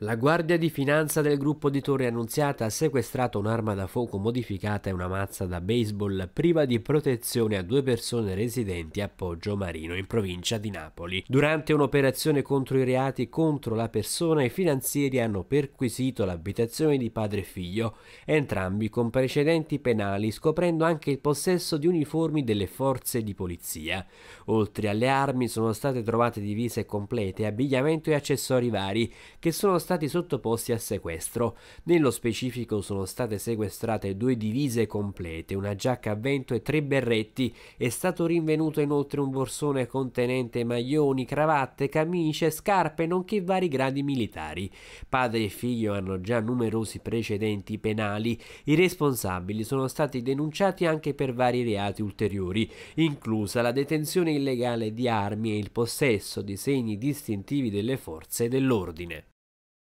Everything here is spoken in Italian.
La Guardia di Finanza del gruppo di Torre Annunziata ha sequestrato un'arma da fuoco modificata e una mazza da baseball priva di protezione a due persone residenti a Poggio Marino in provincia di Napoli. Durante un'operazione contro i reati contro la persona i finanzieri hanno perquisito l'abitazione di padre e figlio, entrambi con precedenti penali, scoprendo anche il possesso di uniformi delle forze di polizia. Oltre alle armi sono state trovate divise complete, abbigliamento e accessori vari che sono stati stati sottoposti a sequestro. Nello specifico sono state sequestrate due divise complete, una giacca a vento e tre berretti. È stato rinvenuto inoltre un borsone contenente maglioni, cravatte, camicie, scarpe, nonché vari gradi militari. Padre e figlio hanno già numerosi precedenti penali. I responsabili sono stati denunciati anche per vari reati ulteriori, inclusa la detenzione illegale di armi e il possesso di segni distintivi delle forze dell'ordine.